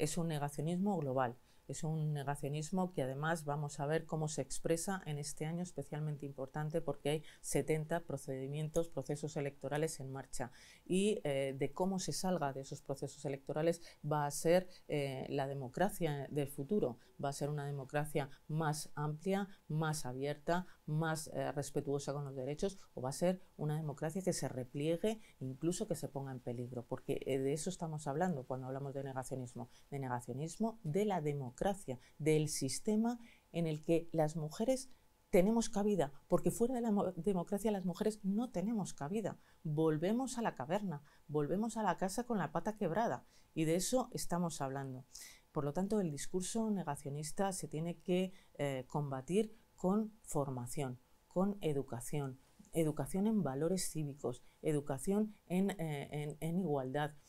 es un negacionismo global. Es un negacionismo que además vamos a ver cómo se expresa en este año, especialmente importante porque hay 70 procedimientos, procesos electorales en marcha y eh, de cómo se salga de esos procesos electorales va a ser eh, la democracia del futuro. Va a ser una democracia más amplia, más abierta, más eh, respetuosa con los derechos o va a ser una democracia que se repliegue incluso que se ponga en peligro. Porque de eso estamos hablando cuando hablamos de negacionismo. De negacionismo de la democracia, del sistema en el que las mujeres tenemos cabida, porque fuera de la democracia las mujeres no tenemos cabida. Volvemos a la caverna, volvemos a la casa con la pata quebrada y de eso estamos hablando. Por lo tanto, el discurso negacionista se tiene que eh, combatir con formación, con educación, educación en valores cívicos, educación en eh, igualdad,